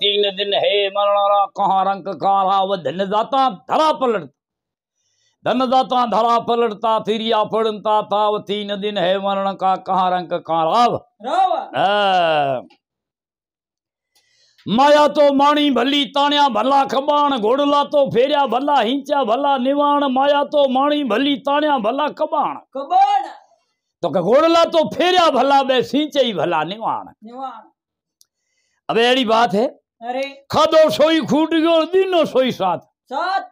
तीन दिन हे मरणारा कहाँ रंग कारा व धन जाता धरा पलटता धन दाता धरा पलटता फिर या पड़ता था वह तीन दिन हे मरण का कहा रंग काराव माया तो माणी भली तान्या भला कबाण घोड़ला तो फेरिया भला हिंचा भला निवाण माया तो माणी भली तान्या भला कबाण कबाण तो घोड़ला तो फेरिया भला बे सिंचाई भला निवाण निवाण अबे अड़ी बात है अरे खादो सोई खूट गयो दिनो सोई साथ साथ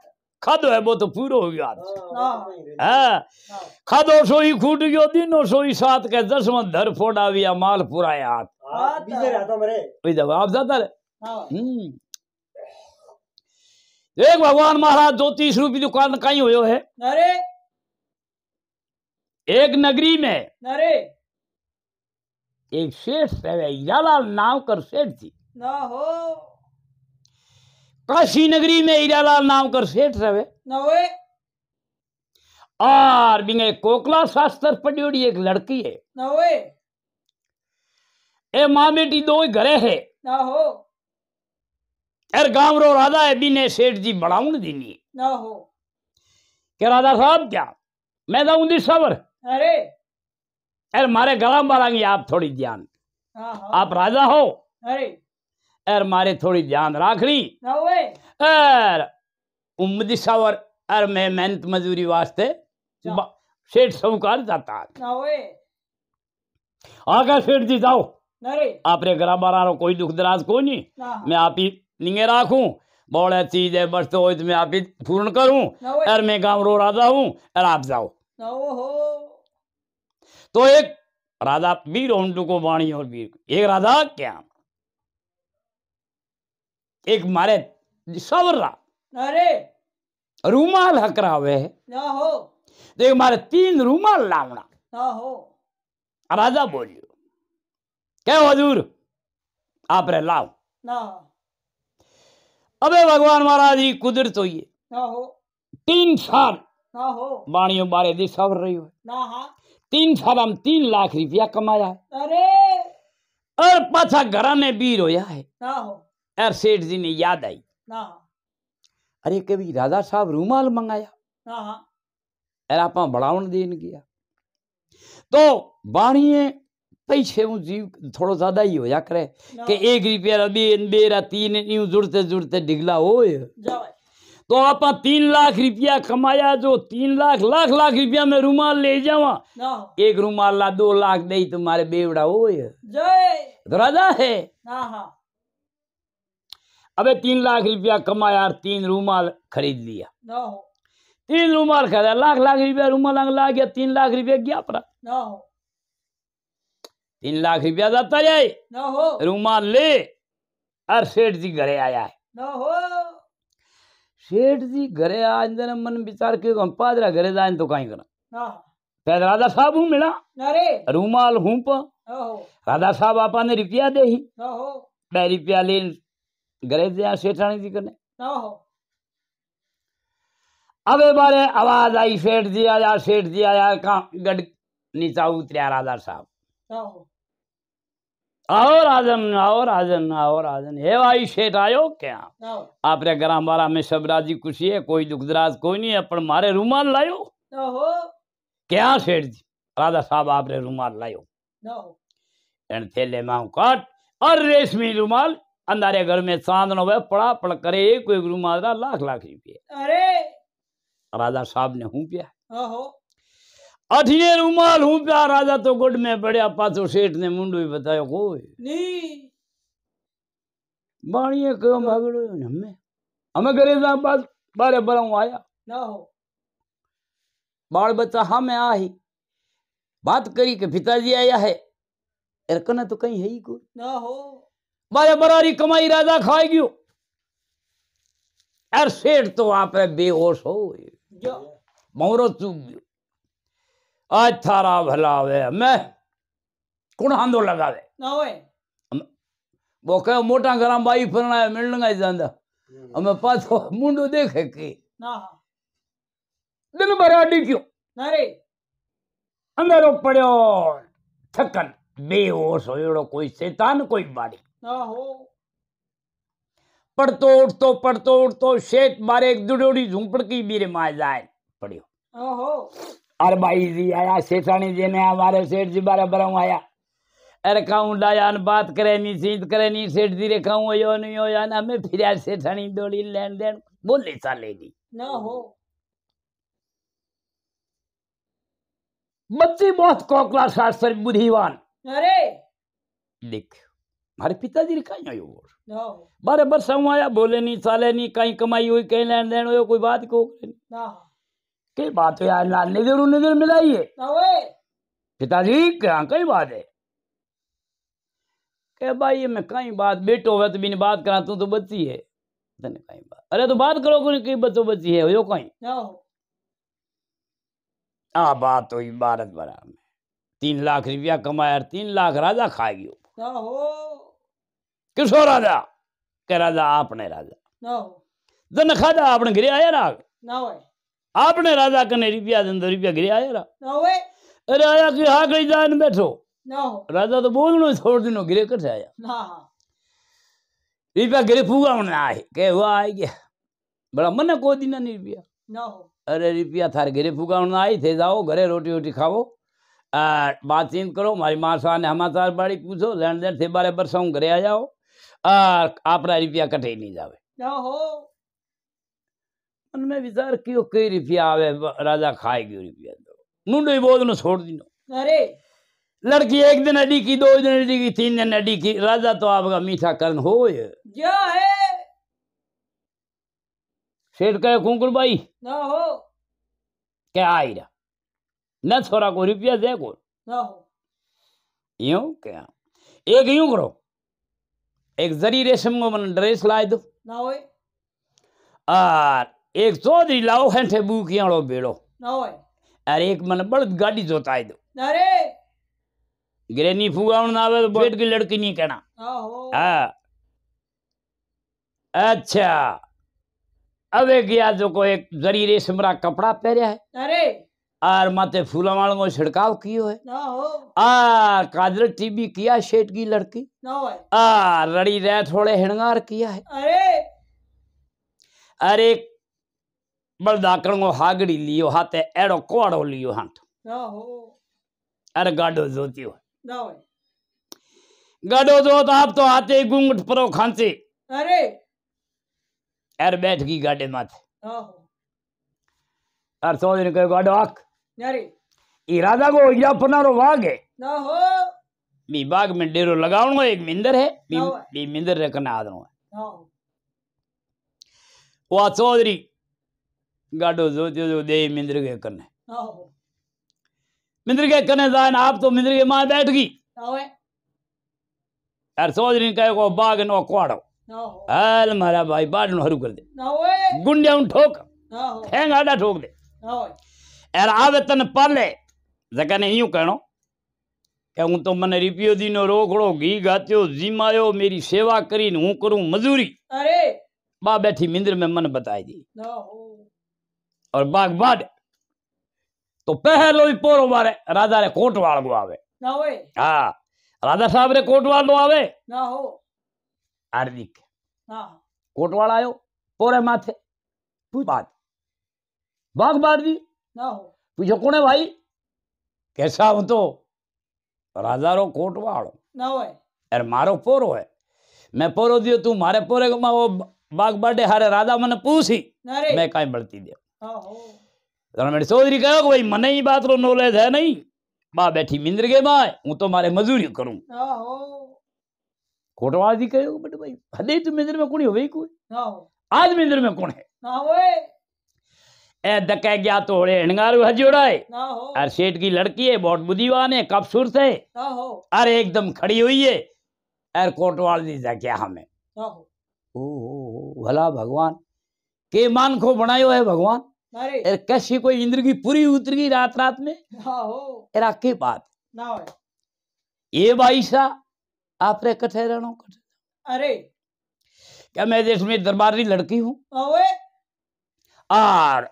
खादो है वो तो पूरो हो गया है हाँ, हाँ, हाँ, खादो सोई खूट गयो दिनो सोई साथ के दसवं धर फोड़ा विया माल पुराया हाथ आप जाता है एक हम्म। भगवान महाराज दो तीस रूपये दुकान कहीं हो है अरे एक नगरी में अरे एक सेठ इलाल नाम कर सेठ थी ना हो काशी नगरी में इलाल नाम कर सेठ रहे नवे और बिंगे कोकला शास्त्र पढ़ी एक लड़की है नवे ए माँ बेटी दो घरे है ना हो अरे गांव रो राधा है बिने सेठ जी बढ़ाउन दीनी ना हो के राधा साहब क्या मैं जाऊं दी सबर अरे अरे मारे गला मारांगे आप थोड़ी ध्यान आप राजा हो अरे मारे थोड़ी ध्यान राख ली अरे उम्मद सावर अरे मैं मेहनत मजदूरी वास्ते सेठ साहूकार जाता आकर सेठ जी जाओ आपने गला मारा बारा कोई दुख दराज को नहीं मैं आप ही लिंगे राखू बोले चीज है बस तो मैं आप ही पूर्ण करूं अरे मैं गांव रो राजा हूं अरे आप जाओ तो एक राधा वीर ओंटू को वाणी और वीर एक राधा क्या एक मारे सवरा अरे रूमाल हकरा हुए है हो तो एक मारे तीन रूमाल लावना ना हो राजा बोलियो क्या हजूर आप रे लाओ ना अबे भगवान महाराज की कुदरत हुई है तीन साल वाणियों बारे दी सवर रही हो ना हाँ तीन फार्म तीन लाख रुपया कमाया है अरे और पाछा घर में भी रोया है और सेठ जी ने याद आई अरे कभी राजा साहब रूमाल मंगाया अरे आप बढ़ावन देन गया तो बाणिए पैसे हूँ जीव थोड़ा ज्यादा ही होया करे कि एक रुपया बे बेरा तीन यूं जुड़ते जुड़ते डिगला हो जाए तो आप तीन लाख रुपया कमाया जो तीन लाख लाख लाख रुपया में रूमाल ले जावा एक रूमाल ला दो लाख दे तुम्हारे तो बेवड़ा हो तो राजा है अबे तीन लाख रुपया कमाया तीन रूमाल खरीद लिया तीन रूमाल खरीदा लाख लाख रुपया रूमाल ला गया तीन लाख रुपया गया पड़ा तीन लाख रुपया जाता जाए रूमाल ले और सेठ जी घरे आया है सेठ जी घरे आ मन विचार के पादरा घरे जाए तो कहीं करा हाँ। पहले राधा साहब हूँ मिला रूमाल हूं पो राधा साहब आपा ने रुपया दे ही रुपया ले घरे दिया सेठानी जी कने अबे बारे आवाज आई सेठ जी आया सेठ जी आया कहा गड नीचा उतरिया राधा साहब और आजम और आजन और आजन हे भाई शेठ आयो क्या आप ग्राम वाला में सब राजी खुशी है कोई दुख दराज कोई नहीं है पर मारे रूमाल लायो क्या शेठ जी राजा साहब आप रूमाल लायो एंड थैले माऊ काट और रेशमी रूमाल अंधारे घर में चांदनो वे पड़ा पड़ करे एक एक रूमाल लाख लाख रुपये अरे राजा साहब ने हूं पिया अठिये रुमाल हूं प्यार राजा तो गुड में पड़िया पाछो सेठ ने मुंडो ही बताया कोई क्यों हमें हमें करे बारे आया ना हो बाल बच्चा हमें आ ही बात करी के पिताजी आया है एरकना तो कहीं है ही ना हो बारे बरारी कमाई राजा खाई गयो अर सेठ तो आप बेहोश हो मौरो चूक गयो आज थारा भला वे मैं कुण हांदो लगा दे वो कह मोटा गरम बाई फिरना है मिल लगा जांदा हमें हम्म। पास मुंडो देखे की दिन भर आडी क्यों अरे अंदर पड़ो थकन बेहोश होयो कोई शैतान कोई बाड़ी पड़तो उठतो पड़तो उठतो शेत बारे एक दुड़ोड़ी झुंपड़ की मेरे माए जाए पड़ियो अर भाई जी आया सेठानी जी ने हमारे सेठ जी बारे बर आया अरे कहूँ डायान बात करे नहीं सीत करे नहीं सेठ जी रे कहूँ यो नहीं हो या ना मैं फिर सेठानी डोली लेन देन बोले साले जी ना हो बच्ची बहुत कोकला शास्त्र बुद्धिवान अरे देख मारे पिताजी रे कहीं आयो और बारे बरस आया बोले नहीं साले नहीं कहीं कमाई हुई कहीं लेन देन हो कोई बात को नहीं कई बात है यार लाल नजर जरूर नजर मिलाइए तो पिताजी क्या कई बात है कह भाई ये मैं कई बात बेटो हुआ तो बिन बात करा तू तो बच्ची है तने कई बात अरे तो बात करो कोई कई बच्चों बच्ची है यो कहीं आ बात हुई इबारत बरा में तीन लाख रुपया कमाया तीन लाख राजा खा खाएगी किसो राजा के राजा आपने राजा ना हो। जन खादा आपने गिरे आया राग ना आपने राजा कने रुपया दंदो रुपया गिरा यार अरे आया कि हा कई जान बैठो राजा तो बोलनो छोड़ दिनो गिरे कठे आया रुपया गिरे फूगा उन्हें आए के हुआ आए क्या बड़ा मन को दिना नहीं रुपया अरे रुपया थार गिरे फूगा उन्हें आई थे जाओ घरे रोटी वोटी खाओ बातचीत करो मारी माँ ने हमारे बाड़ी पूछो लेन देन थे बारे बरसाऊ घरे आ जाओ और आप रुपया कटे नहीं जावे उनमें विचार क्यों कई रुपया आवे राजा खाएगी रुपया दो नुंडो बोझ न छोड़ दिनो अरे लड़की एक दिन अडी की दो दिन अडी की तीन दिन अडी की राजा तो आपका मीठा कर्ण हो ये जो है सेठ कहे कुंकुल भाई ना हो क्या आई रहा न छोरा को रुपया दे को ना हो यूं क्या एक यूं करो एक जरी रेशम को मन ड्रेस लाए दो ना हो और एक चौधरी लाओ हेठे बूकियाड़ो बेड़ो अरे एक मन बड़द गाड़ी जोता दो ग्रेनी फुगा की तो लड़की नहीं कहना हाँ। अच्छा अब गया जो को एक जरी रेशमरा कपड़ा पहरिया है अरे आर माते फूला वालों को छिड़काव कियो है आर काजल टीबी किया शेठ की लड़की आर रड़ी रह थोड़े हिंगार किया है अरे अरे बलदा करो हागड़ी लियो हाथ अड़ो कुआड़ो लियो हंत अरे गाडो जोतियो गाडो जोत आप तो हाथे गुंगट परो खांसे अरे अरे बैठ गई गाडे माथे अरे सो दिन कहो गाडो आख इरादा को या पनारो वागे ना हो मी बाग में डेरो लगाऊंगा एक मिंदर है मी, मिंदर रखना आदरू है वो चौधरी गाडो जो जो जो दे मिंद्र के कने मिंद्र के कने जान आप तो मिंद्र के मां बैठ गई यार सोच रही कहे को बाग नो कोड़ो हाल मारा भाई बाढ़ हरू कर दे गुंडिया ठोक खेंग आडा ठोक दे यार आवे तन पाले जका ने यूं कहनो કે હું તો મને રીપિયો દીનો રોકડો ઘી ગાત્યો જીમાયો મેરી સેવા કરીને હું કરું મજૂરી અરે બા બેઠી મિંદ્ર મેં મને બતાવી દી और બાગ બાડ તો પહેલો પોરો મારે રાજા રે કોટવાળ નો આવે ના હોય હા રાજા સાહેબ રે કોટવાળ નો આવે ના હો હાર્દિક હા કોટવાળ આવ્યો પોરે માથે પૂછ બાદ બાગ બાદવી ના હો પૂછો કોણે ભાઈ કેસા હું તો રાજા રો કોટવાળો ના હોય અરે મારો પોરો હે મેં પોરો દિયો તું મારે પોરે માં બાગ બાડે હારે રાજા મને પૂછી મેં કાંઈ બળતી દે कहो भाई ही बात रो है नहीं माँ बैठी मिंद्र के माँ हूँ तो मारे मजूरी करूँ कोटवाल जी कहो बट भाई हदे मिंद्र में कोई आज मिंद्र में कौन है ए दके गया तो होड़े हणगारू हजोड़ा है सेठ की लड़की है बहुत बुद्धिवान है खूबसूरत है अरे एकदम खड़ी हुई है अरे कोटवाल जी जा क्या हमें ओ भला भगवान के मान खो बनायो है भगवान अरे कश्य कोई इंद्र की पूरी उतर गई रात रात में एरा के बात ये बाईसा आप रे कठे रहो कठे अरे क्या मैं देश में दरबारी लड़की हूँ और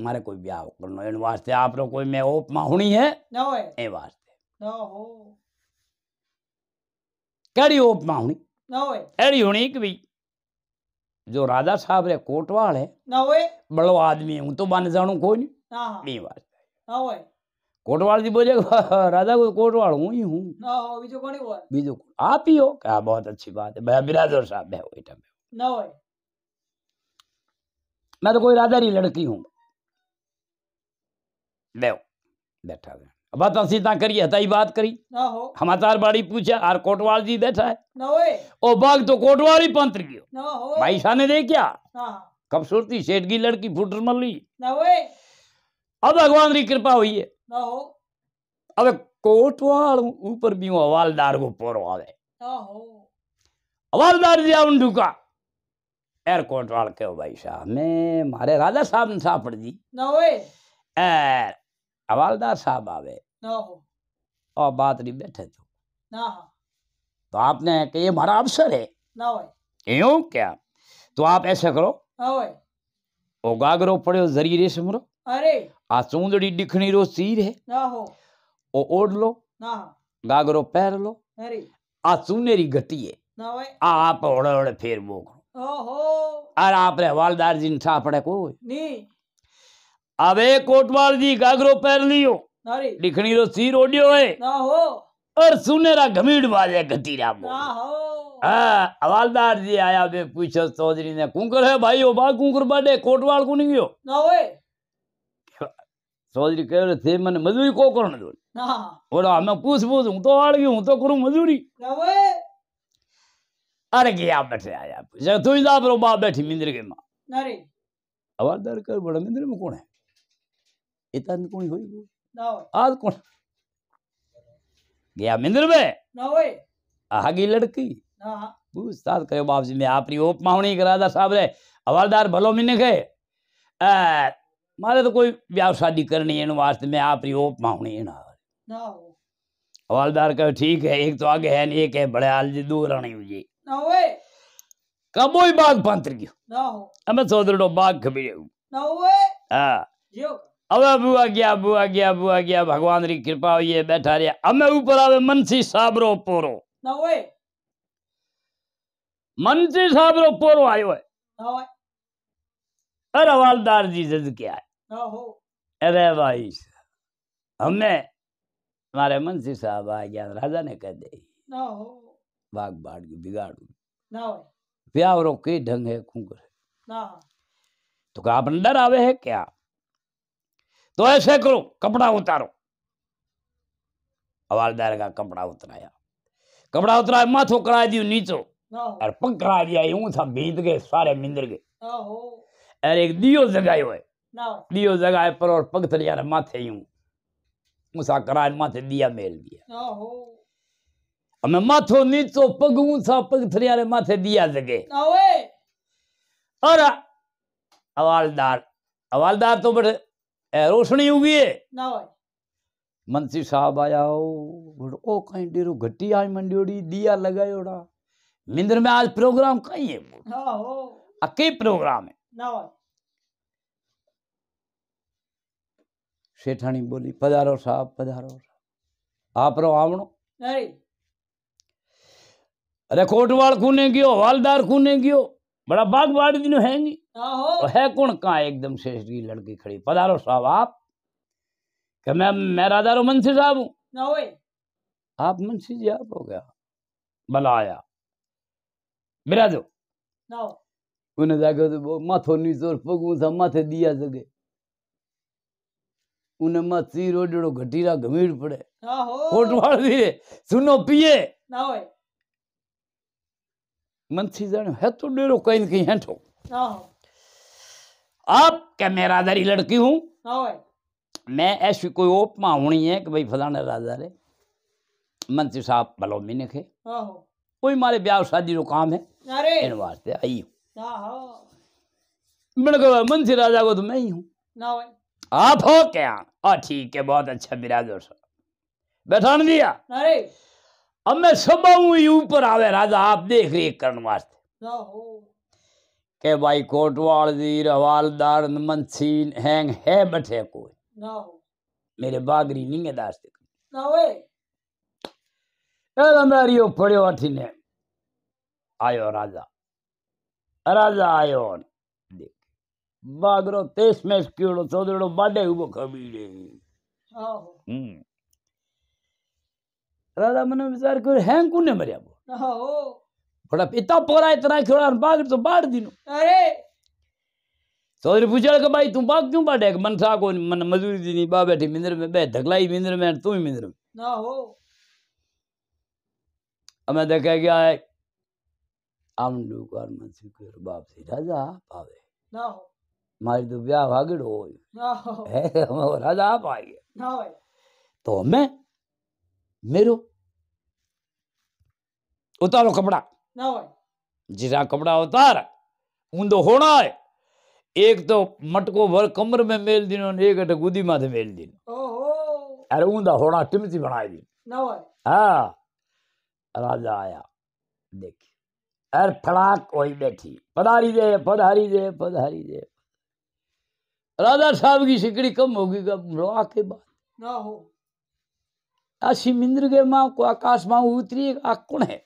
हमारे कोई ब्याह करनो इन वास्ते आप रो कोई मैं ओप होनी है ना ए वास्ते केड़ी ओप माहुणी एड़ी होनी कि भाई जो राजा साहब रे कोटवाल है ना होए बड़ो आदमी हूं तो बन जाणू कोई नी हां बी बात ना होए कोटवाल जी बोले राजा को कोटवाल हूं ही हूं ना हो हाँ, बीजो कोणी होए बीजो आप ही हो क्या बहुत अच्छी बात है मैं बिरादर साहब है होए ना होए मैं तो कोई राजा री लड़की हूं देव बैठा है बात तो सीता करी हताई बात करी हमाचार बाड़ी पूछा आर कोटवाल जी बैठा है ओ बाग तो पंत्र गयो भाई हाँ। सेठ की लड़की अब भगवान कृपा हुई है अब कोटवाल ऊपर भी हवालदार को पोरो आवे हवालदार जी आउन ढुका कोटवाल के भाई साहब मैं मारे राजा साहब ने सापड़ दी हवालदार साहब आवे ना और बात नहीं बैठे तो ना तो आपने कि ये हमारा अवसर है ना हो क्यों क्या तो आप ऐसा करो ओ गागरो पड़ो जरीरे सिमरो अरे आ चूंदड़ी दिखनी रो सीर है ना हो ओ ओढ़ लो ना गागरो पहन लो अरे आ सुनेरी गति है ना हो आप ओड़े ओड़े फेर वो करो अरे रे हवालदार जी ने था पड़े को नहीं अबे कोटवाल जी गागरो पहन लियो नारी लिखणी रो सीर ओडियो है ना हो और सुनेरा घमीड़ बाजे गतीरा मो ना हो हाँ हवालदार जी आया बे पूछो चौधरी ने कुंकर है भाई ओ बा कुंकर बाडे कोटवाल को नहीं गयो ना होए चौधरी कह रहे थे मने मजदूरी को करण दो ना बोला हमें पूछ पूछ हूं तो आड़ गयो हूं तो करू मजदूरी ना होए अरे गया बैठे आया पूछा तू जा पर बा बैठी मिंदर के मां ना रे हवालदार कर बड़ा मिंदर में कौन है इतना कोई होई आज कौन गया मिंदर में आ गई लड़की पूछताछ कयो बाप जी मैं आपरी ओप मावणी करा था साहब रे हवालदार भलो मिनक है मारे तो कोई ब्याह शादी करनी है वास्ते मैं आपरी ओप मावणी है ना हवालदार कहो ठीक है एक तो आगे है एक है बड़े आल जी दूर आने जी कबो ही बाघ पांतर गयो हमें सोदर बाघ खबीरे हां अब अबू आ गया अबू आ गया अबू आ गया भगवान री कृपा हुई है बैठा अब मैं ऊपर आवे मनसी साबरो पोरो मनसी साबरो पोरो आयो है अरे हवालदार जी जज क्या है अरे भाई हमें हमारे मनसी साहब आ गया राजा ने कह दे बाग बाड़ की बिगाड़ ब्याह रो के ढंग है कुंकर तो कहा अपन डर आवे है क्या तो ऐसे करो कपड़ा उतारो हवालदार का कपड़ा उतराया कपड़ा उतराया माथो करा दियो नीचो और पग करा दिया यूं था बीत गए सारे मिंदर गए अरे एक दियो जगाए हुए दियो जगाए पर और पग थलिया माथे यूं मुसा करा माथे दिया मेल दिया हमें माथो नीचो पग ऊंचा पग थरिया माथे दिया जगे और हवालदार हवालदार तो बड़े रोशनी होगी है मंत्री साहब आया हो ओ कहीं डेरो घटी आज मंडी दिया लगायोड़ा मिंद्र में आज प्रोग्राम कहीं है अके प्रोग्राम है सेठानी बोली पधारो साहब पधारो आप रो आवण अरे कोटवाल कूने गयो हवालदार कूने गयो बड़ा बाग बाड़ी दिनों हैंगी है कौन कहा एकदम से की लड़की खड़ी पधारो साहब आप कि मैं हम्म। मैं राधारो मुंशी साहब हूँ आप मुंशी जी आप हो गया भला आया बिरा दो उन्हें जाके तो माथो नहीं जोर पगू सा माथे दिया सके उन्हें माथी रोडो घटीरा घमीर पड़े कोटवाड़ दिए सुनो पिए मंसी जाने है तो डेरो कहीं कहीं हेठो आप क्या मैं राधारी लड़की हूँ मैं ऐसी कोई उपमा होनी है कि भाई फलाने राजा रे मंत्री साहब भलो भी नहीं खे कोई मारे ब्याह शादी रो काम है इन वास्ते आई हूँ मैंने मंत्री राजा को तो मैं ही हूँ आप हो क्या आ ठीक है बहुत अच्छा बिरादर साहब बैठान दिया अब मैं सब ऊपर आवे राजा आप देख रेख करने वास्ते के भाई कोटवाल वीर हवालदार मनसीन हैंग है बैठे कोई मेरे बागरी नहीं है दास्ते मेरी पड़ो अठी ने आयो राजा राजा आयो देख बागरो तेस में क्योड़ो चौधड़ो बाडे हुबो खबीड़े राजा मने विचार कर हैंग कुने मरिया बो बड़ा पिता पोरा इतना खिड़ा पागड़ तो बाढ़ दिनो अरे चौधरी पूछल के भाई तू बाग क्यों बाढ़ मन था को मन मजदूरी दी नहीं बा बैठी मिंदर में बे धकलाई मिंदर में तू ही मिंदर में ना हो अब मैं देखा क्या है आम लोग और मन के बाप से राजा पावे ना हो मारी तो ब्याह भागड़ हो ना हो है हमें राजा आप आइए ना हो तो मैं मेरो उतारो कपड़ा जिरा कपड़ा उतार ऊंदो होना है एक तो मटको भर कमर में मेल दिन एक अट गुदी माथे मेल दिन अरे ऊंदा होना टिमती बनाए दिन हा राजा आया देखी अरे फड़ाक वही बैठी पधारी दे पधारी दे पधारी दे राजा साहब की सिकड़ी कम होगी कब रोआ के बाद ना हो असी मिंद्र के माँ को आकाश माँ उतरी आ कौन है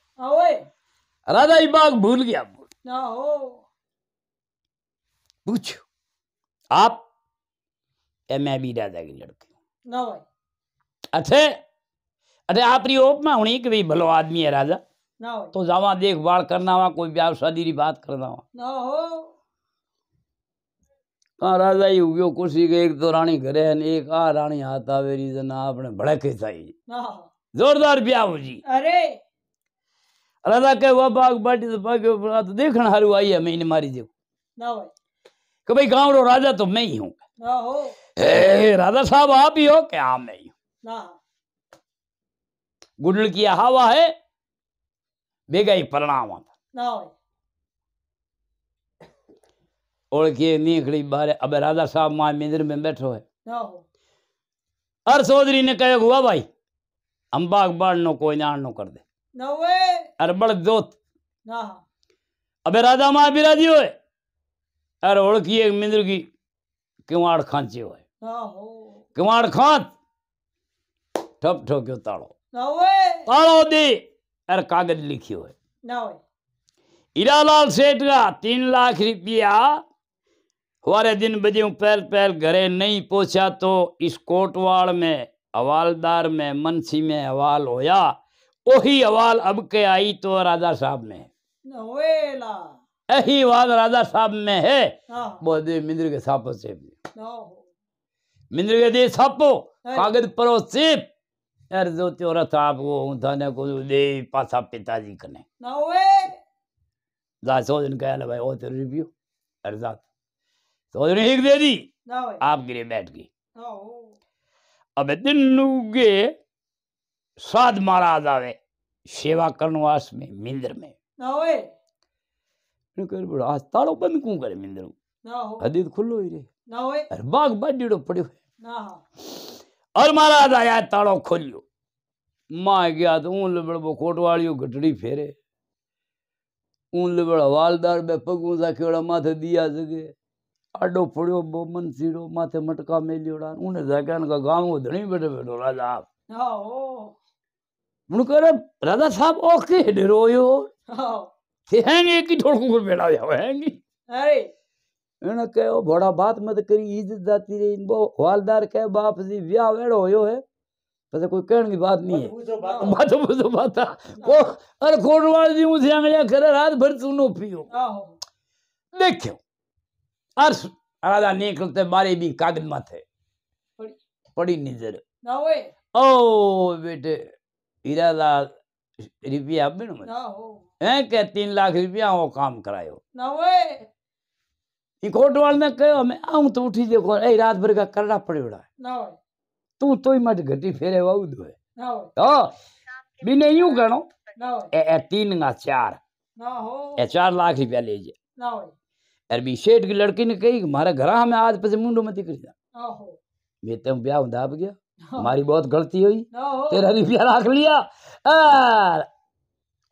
राजा बाग भूल गया पूछो आप मैं भी राजा की लड़की ना अच्छे अरे आप रही ओप में होनी कि भाई भलो आदमी है राजा ना तो जावा देखभाल करना वा कोई ब्याह शादी की बात करना वा ना हो हाँ, राजा ही उगयो कुर्सी के एक तो रानी घरे है एक आ रानी आता आवे जना आपने भड़क ही जोरदार ब्याह हो जी अरे રાજા કે બાગ બાટી बाटी તો દેખણ હારું આવી અમે એને મારી દેવું ના હોય કે ભાઈ ગામડો રાજા તો મેં હું ના હો आप ही हो क्या આ મેં હું गुडल किया हवा हाँ, है बेगा ही परिणाम आता नीखड़ी बारे अब राजा साहब मां मंदिर में बैठो है हर चौधरी ने कहे हुआ भाई हम बाग बाढ़ कोई जान नो कर दे अरबड़ जोत अबे राजा माँ भी राजी होए अरे ओड़की एक मिंद्र की किवाड़ खांची होए किवाड़ खांत ठप ठोक्यो ताड़ो ताड़ो दे अरे कागज लिखी होए हीरालाल सेठ का तीन लाख रुपया हमारे दिन बजे पहल पहल घरे नहीं पहुंचा तो इस कोटवाड़ में हवालदार में मनसी में हवाल होया ओही अवाल अब के आई तो राजा साहब में यही आवाज राजा साहब में है हाँ। बोलते मिंद्र के सापो से मिंद्र के दे सापो कागज परो सिप यार जो त्योरा साहब को उठाने को दे पासा पिताजी कने जा सौ दिन कहला भाई ओ तेरे रिव्यू अर्जात तो। सौ दिन एक दे दी आप गिरे बैठ गई अब दिन नुगे साध महाराज आवे सेवा करणवास में मिंद्र में आज तालो बंद क्यों करे मिंद्र हदीद खुलो ही रे अरे बाग बाडीड़ो पड़ो और महाराज आया तालो खोलियो मां गया तो ऊन लबड़बो कोटवाड़ियो घटड़ी फेरे ऊन लबड़ हवालदार बे पग ऊंचा केड़ा माथे दिया जगे आडो पड़ियो बो मन सीड़ो माथे मटका मेलियोड़ा ऊन जाके का गांव धणी बैठे बैठो राजा आप මොනකර රදා සාබ් ඕකේ හෙඩරෝයෝ හැන් एक ही ठोड़कों को बैठा जाओ हैंगी अरे इन्होंने कहो बड़ा बात मत करी इज्जत जाती रही इनको वालदार कह बाप जी ब्याह एड़ो होयो है पता कोई कहने की बात नहीं है बात बात हाँ। बात हाँ। को अरे कोटवाल जी मुझे अंगड़िया करे रात भर सुनो पियो देखो अर राजा निकलते मारे भी कागज माथे पड़ी नजर ओ बेटे हीरा रुपया आप ना हो हैं तीन लाख रुपया हो काम करायो ना होए ई कोटवाल में कहो मैं आऊं तो उठी देखो ए रात भर का करना पड़ेड़ा ना होए तू तो ही मत घटी फेरे वाऊ दो ना होए तो बिने यूं करो ना होए ए तीन ना चार ना हो ए चार लाख रुपया ले जे ना होए अरबी सेठ की लड़की ने कही मारे घर में आज पैसे मुंडो में दिख रहा मैं तो ब्याह हुंदा आप गया हाँ। हमारी बहुत गलती हुई तेरा रुपया रख लिया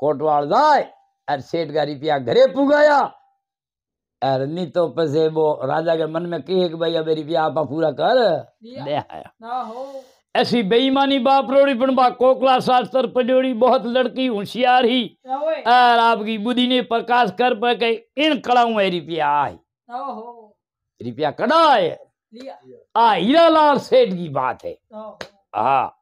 कोटवाल जाए और सेठ का रुपया घरे पुगाया अरे नहीं तो पैसे वो राजा के मन में कहे कि भाई अब रुपया आपा पूरा कर ले आया ऐसी बेईमानी बाप रोड़ी पण बा कोकला शास्त्र पजोड़ी बहुत लड़की होशियार ही और आपकी बुद्धि ने प्रकाश कर पर इन कड़ाऊ है रुपया आई रुपया कड़ा है आ लाल सेठ की बात है हाँ, हाँ।